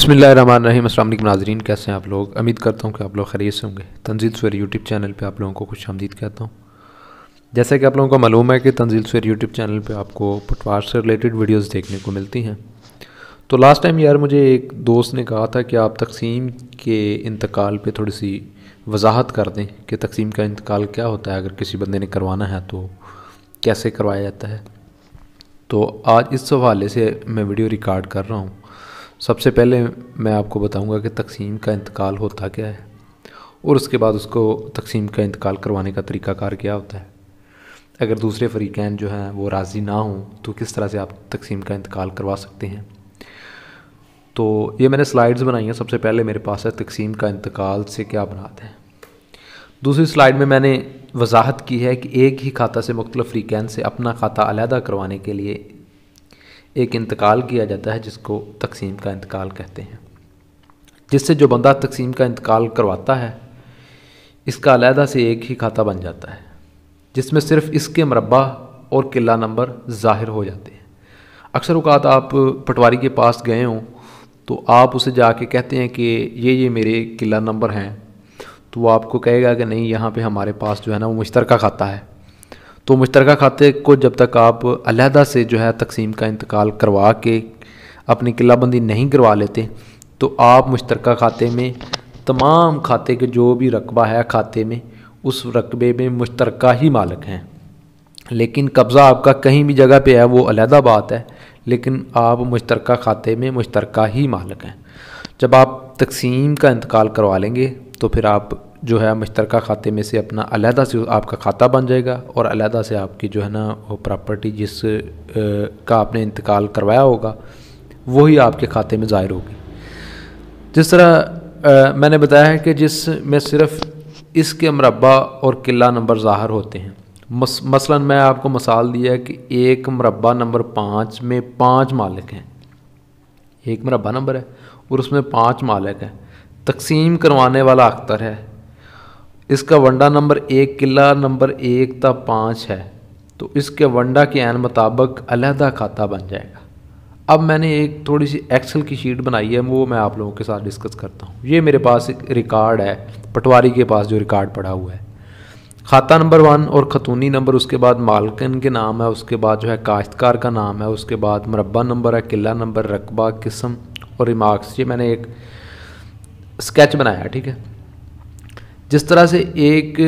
बसमीम अल्लाम नाजरीन कैसे हैं आप लोग उम्मीद करता हूँ कि आप लोग खरीद से होंगे तंजील सवेर यूट्यूब चैनल पर आप लोगों को खुश आमदीद कहता हूँ जैसे कि आप लोगों को मालूम है कि तंजील सवेर यूट्यूब चैनल पर आपको पटवार से रिलेटेड वीडियोज़ देखने को मिलती हैं तो लास्ट टाइम यार मुझे एक दोस्त ने कहा था कि आप तकसीम के इंतकाल पर थोड़ी सी वजाहत कर दें कि तकसीम का इंतकाल क्या होता है अगर किसी बंदे ने करवाना है तो कैसे करवाया जाता है तो आज इस हवाले से मैं वीडियो रिकॉर्ड कर रहा हूँ सबसे पहले मैं आपको बताऊंगा कि तकसीम का इंतकाल होता क्या है और उसके बाद उसको तकसीम का इंतकाल करवाने का तरीक़ाकार क्या होता है अगर दूसरे फरीकैन जो हैं वो राज़ी ना हों तो किस तरह से आप तकसीम का इंतकाल करवा सकते हैं तो ये मैंने स्लाइड्स बनाई हैं सबसे पहले मेरे पास है तकसीम का इंतकाल से क्या बनाते हैं दूसरी स्लाइड में मैंने वजाहत की है कि एक ही खाता से मुख्तलिफ़ फ्रीकैन से अपना खाता अलहदा करवाने के लिए एक इंतकाल किया जाता है जिसको तकसीम का इंतकाल कहते हैं जिससे जो बंदा तकसीम का इंतकाल करवाता है इसका अलहदा से एक ही खाता बन जाता है जिसमें सिर्फ इसके मरबा और किला नंबर ज़ाहिर हो जाते हैं अक्सर अकात आप पटवारी के पास गए हों तो आप उसे जाके कहते हैं कि ये ये मेरे किला नंबर हैं तो वो आपको कहेगा कि नहीं यहाँ पे हमारे पास जो है ना वो का खाता है तो मुश्तर खाते को जब तक आप अलहदा से जो है तकसीम का इंतकाल करवा के अपनी किलाबंदी नहीं करवा लेते तो आप मुश्तर खाते में तमाम खाते के जो भी रकबा है खाते में उस रकबे में मुश्तर ही मालक हैं लेकिन कब्ज़ा आपका कहीं भी जगह पे है वो अलहदा बात है लेकिन आप मुश्तर खाते में मुश्तर ही मालक हैं जब आप तकसीम का इंतकाल करवा लेंगे तो फिर आप जो है मुश्तरका खाते में से अपना अलहदा से आपका खाता बन जाएगा और अलहदा से आपकी जो है ना वो प्रॉपर्टी जिस आ, का आपने इंतकाल करवाया होगा वही आपके खाते में ज़ाहिर होगी जिस तरह आ, मैंने बताया है कि जिस में सिर्फ इसके मरबा और किला नंबर ज़ाहिर होते हैं मस, मसलन मैं आपको मसाल दिया कि एक मरबा नंबर पाँच में पाँच मालिक हैं एक मरबा नंबर है और उसमें पाँच मालिक हैं तकसीम करवाने वाला अख्तर है इसका वंडा नंबर एक किला नंबर एक का पाँच है तो इसके वंडा के एन मुताबक अलहदा खाता बन जाएगा अब मैंने एक थोड़ी सी एक्सेल की शीट बनाई है वो मैं आप लोगों के साथ डिस्कस करता हूँ ये मेरे पास एक रिकॉर्ड है पटवारी के पास जो रिकॉर्ड पड़ा हुआ है खाता नंबर वन और खतूनी नंबर उसके बाद मालकन के नाम है उसके बाद जो है काश्तकार का नाम है उसके बाद मरबा नंबर है किला नंबर रकबा किस्म और रिमार्क्स ये मैंने एक स्केच बनाया ठीक है जिस तरह से एक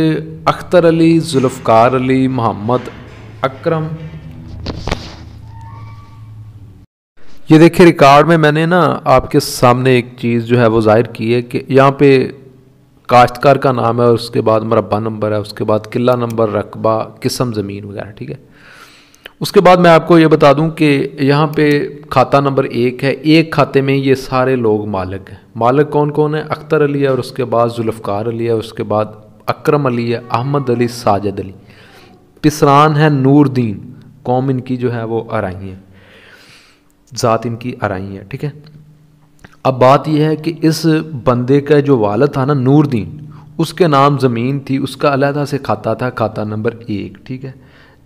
अख्तर अली जुल्फ़कार अली मोहम्मद अकरम ये देखिए रिकॉर्ड में मैंने ना आपके सामने एक चीज़ जो है वो ज़ाहिर की है कि यहाँ पे काश्तकार का नाम है और उसके बाद मरबा नंबर है उसके बाद किला नंबर रकबा किस्म ज़मीन वगैरह ठीक है उसके बाद मैं आपको ये बता दूं कि यहाँ पे खाता नंबर एक है एक खाते में ये सारे लोग मालिक हैं मालिक कौन कौन है अख्तर अली है और उसके बाद जुल्फ़ार अली है उसके बाद अक्रम अली है अहमद अली साजद अली पिसरान है नूरदीन कौम इनकी जो है वो आरई है ज़ात इनकी आरई है ठीक है अब बात यह है कि इस बंदे का जो वालद था ना नूरदीन उसके नाम ज़मीन थी उसका अलहदा से खाता था खाता नंबर एक ठीक है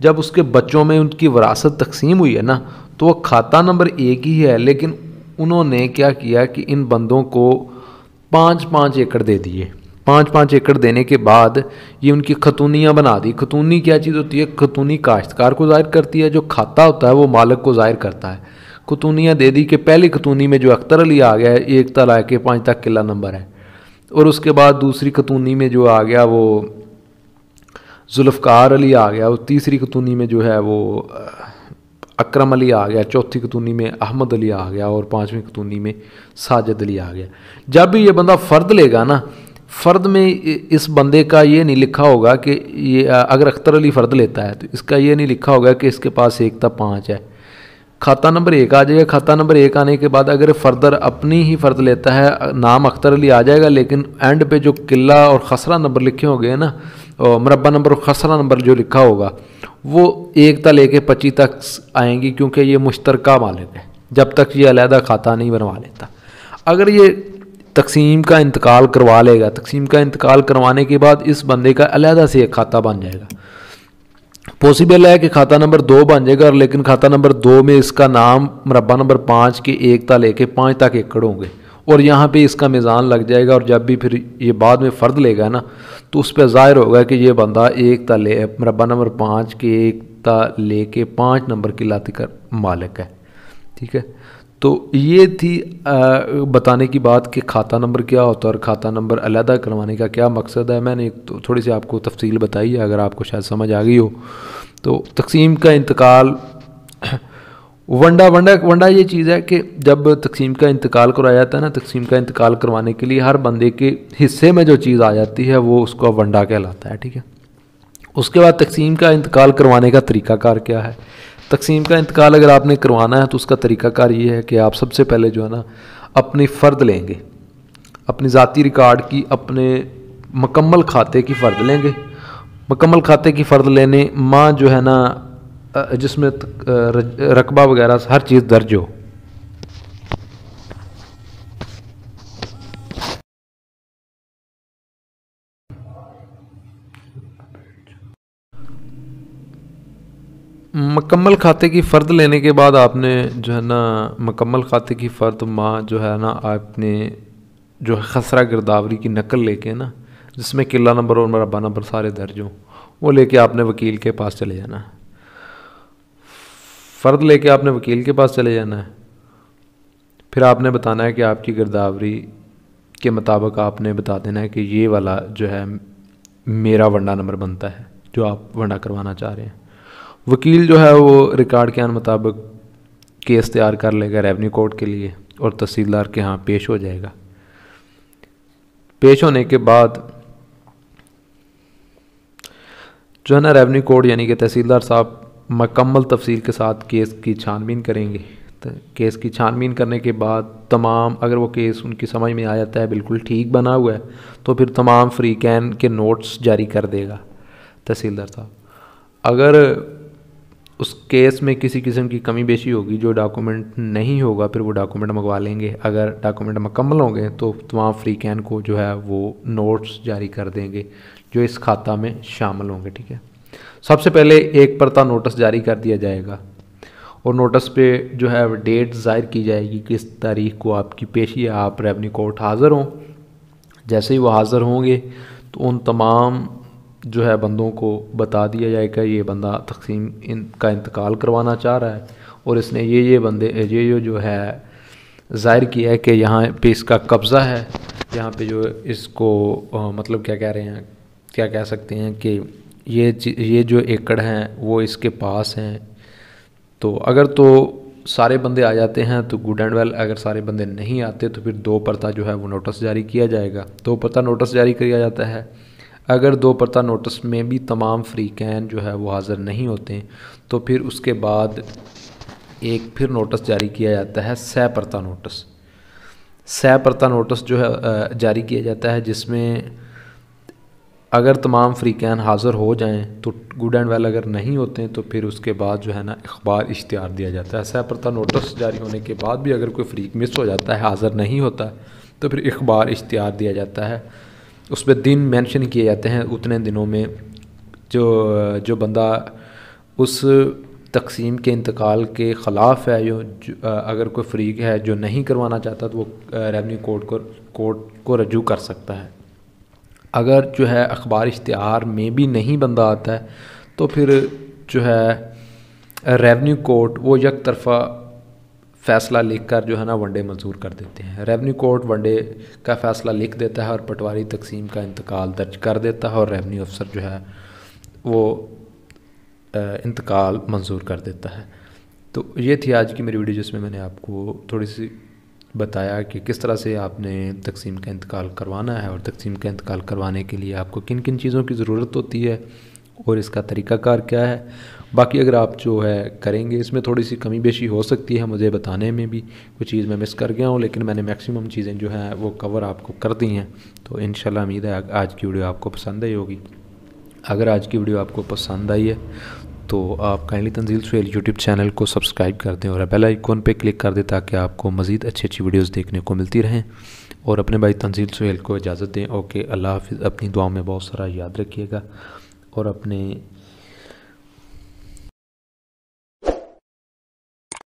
जब उसके बच्चों में उनकी वरासत तकसीम हुई है ना तो वह खाता नंबर एक ही है लेकिन उन्होंने क्या किया कि इन बंदों को पाँच पाँच एकड़ दे दिए पाँच पाँच एकड़ देने के बाद ये उनकी खतूनियाँ बना दी खतूनी क्या चीज़ होती है खतूनी काश्तकार को ज़ाहिर करती है जो खाता होता है वो मालक को ज़ाहिर करता है खतूनियाँ दे दी कि पहली खतूनी में जो अख्तर अली आ गया है एक तला के पाँच तक किला नंबर है और उसके बाद दूसरी खतूनी में जो आ गया वो जुल्फ़ार अली आ गया और तीसरी कतूनी में जो है वो अक्रम अली आ गया चौथी कतूनी में अहमद अली आ गया और पाँचवीं कतूनी में साजिद अली आ गया जब भी ये बंदा फ़र्द लेगा ना फ़र्द में इस बंदे का ये नहीं लिखा होगा कि ये अगर अख्तर अली फ़र्द लेता है तो इसका ये नहीं लिखा होगा कि इसके पास एक था पाँच है खाता नंबर एक आ जाएगा खाता नंबर एक आने के बाद अगर फर्दर अपनी ही फ़र्द लेता है नाम अख्तर अली आ जाएगा लेकिन एंड पे जो किला और खसरा नंबर लिखे होंगे ना मरबा नंबर और खसरा नंबर जो लिखा होगा वो एक तक लेके पच्चीस तक आएंगी क्योंकि ये मुश्तरक मालिक है जब तक ये अलहदा खाता नहीं बनवा लेता अगर ये तकसीम का इंतकाल करवा लेगा तकसीम का इंतकाल करवाने के बाद इस बंदे का अलहदा से एक खाता बन जाएगा पॉसिबल है कि खाता नंबर दो बन जाएगा और लेकिन खाता नंबर दो में इसका नाम मुरबा नंबर पाँच के एक तक लेके पाँच तक एकड़ होंगे और यहाँ पे इसका मिज़ान लग जाएगा और जब भी फिर ये बाद में फ़र्द लेगा ना तो उस पर ज़ाहिर होगा कि ये बंदा एक ले मरबा नंबर पाँच के एक ले के पाँच नंबर की लाती कर मालिक है ठीक है तो ये थी आ, बताने की बात कि खाता नंबर क्या होता है और खाता नंबर अलहदा करवाने का क्या मकसद है मैंने तो थोड़ी सी आपको तफसील बताई है अगर आपको शायद समझ आ गई हो तो तकसीम का इंतकाल वंडा वंडा वंडा ये चीज़ है कि जब तकसीम का इंतकाल कराया जाता है ना तकसीम का इंतकाल करवाने के लिए हर बंदे के हिस्से में जो चीज़ आ जाती है वो उसको वंडा कहलाता है ठीक है उसके बाद तकसीम का इंतकाल करवाने का तरीक़ाकार क्या है तकसीम का इंतकाल अगर आपने करवाना है तो उसका तरीक़ाकार ये है कि आप सबसे पहले जो है ना अपनी फ़र्द लेंगे अपनी ज़ाती रिकॉर्ड की अपने मकम्मल खाते की फ़र्द लेंगे मकम्मल खाते की फ़र्द लेने माँ जो है ना जिसमें रकबा वगैरह हर चीज़ दर्ज हो मकम्मल खाते की फ़र्द लेने के बाद आपने जो है ना मकम्मल खाते की फ़र्द माँ जो है ना आपने जो है खसरा गिरदावरी की नकल लेके ना जिसमें किला नंबर और मरबा नंबर सारे दर्ज हों वो लेके आपने वकील के पास चले जाना है फ़र्द लेके आपने वकील के पास चले जाना है फिर आपने बताना है कि आपकी गिरदावरी के मुताबिक आपने बता देना है कि ये वाला जो है मेरा वंडा नंबर बनता है जो आप वंडा करवाना चाह रहे हैं वकील जो है वो रिकॉर्ड के मुताबिक केस तैयार कर लेगा रेवन्यू कोर्ट के लिए और तहसीलदार के यहाँ पेश हो जाएगा पेश होने के बाद जो है ना रेवन्यू कोर्ट यानी कि तहसीलदार साहब मकम्मल तफसील के साथ केस की छानबीन करेंगे तो केस की छानबीन करने के बाद तमाम अगर वो केस उनकी समझ में आ जाता है बिल्कुल ठीक बना हुआ है तो फिर तमाम फ्री कैन के नोट्स जारी कर देगा तहसीलदार साहब अगर उस केस में किसी किस्म की कमी बेशी होगी जो डॉक्यूमेंट नहीं होगा फिर वो डॉक्यूमेंट मंगवा लेंगे अगर डॉक्यूमेंट मकम्मल होंगे तो तमाम फ्री कैन को जो है वो नोट्स जारी कर देंगे जो इस खाता में शामिल होंगे ठीक है सबसे पहले एक परता तो नोटिस जारी कर दिया जाएगा और नोटिस पे जो है डेट ज़ाहिर की जाएगी किस तारीख को आपकी पेशी है आप रेवन्यू कोर्ट हाज़र हों जैसे ही वो हाज़र होंगे तो उन तमाम जो है बंदों को बता दिया जाएगा ये बंदा तकसीम इन का इंतकाल करवाना चाह रहा है और इसने ये ये बंदे ये ये जो है ज़ाहिर किया है कि यहाँ पे इसका कब्ज़ा है यहाँ पे जो इसको आ, मतलब क्या कह रहे हैं क्या कह सकते हैं कि ये ये जो एकड़ हैं वो इसके पास हैं तो अगर तो सारे बंदे आ जाते हैं तो गुड एंड वेल अगर सारे बंदे नहीं आते तो फिर दो परता जो है वो नोटिस जारी किया जाएगा दो परता नोटिस जारी किया जाता है अगर दो परता नोटिस में भी तमाम फ्री कैन जो है वो हाज़िर नहीं होते तो फिर उसके बाद एक फिर नोटिस जारी किया जाता है सह परता नोटिस सह परता नोटिस जो है जारी किया जाता है जिसमें अगर तमाम कैन हाज़िर हो जाएँ तो गुड एंड वेल अगर नहीं होते हैं तो फिर उसके बाद जो है ना अखबार इश्तहार दिया जाता है सैप्रता नोटिस जारी होने के बाद भी अगर कोई फ्रीक मिस हो जाता है हाज़िर नहीं होता तो फिर अखबार इश्तहार दिया जाता है उस पर दिन मैंशन किए जाते हैं उतने दिनों में जो जो बंदा उस तकसीम के इंतकाल के ख़िलाफ़ है जो, जो अगर कोई फ्रीक है जो नहीं करवाना चाहता तो वो रेवन्यू कोर्ट को कोर्ट को रजू कर सकता है अगर जो है अखबार इश्तहार में भी नहीं बंदा आता है तो फिर जो है रेवेन्यू कोर्ट वो यक तरफा फैसला लिख कर जो है ना वनडे मंजूर कर देते हैं रेवेन्यू कोर्ट वनडे का फैसला लिख देता है और पटवारी तकसीम का इंतकाल दर्ज कर देता है और रेवेन्यू अफसर जो है वो इंतकाल मंजूर कर देता है तो ये थी आज की मेरी वीडियो जिसमें मैंने आपको थोड़ी सी बताया कि किस तरह से आपने तकसीम का इंतकाल करवाना है और तकसीम का इंतकाल करवाने के लिए आपको किन किन चीज़ों की ज़रूरत होती है और इसका तरीक़ाकार क्या है बाकी अगर आप जो है करेंगे इसमें थोड़ी सी कमी बेशी हो सकती है मुझे बताने में भी कुछ चीज़ मैं मिस कर गया हूँ लेकिन मैंने मैक्सिमम चीज़ें जो हैं वो कवर आपको कर दी हैं तो इन उम्मीद है आज की वीडियो आपको पसंद आई होगी अगर आज की वीडियो आपको पसंद आई है तो आप kindly Tanzeel Suhail YouTube channel को सब्सक्राइब कर दें और बेल आइकॉन पे क्लिक कर दें ताकि आपको मज़ीद अच्छी अच्छी वीडियोस देखने को मिलती रहें और अपने भाई तंजील सुहेल को इजाज़त दें ओके अल्लाह हाफिज़ अपनी दुआ में बहुत सारा याद रखिएगा और अपने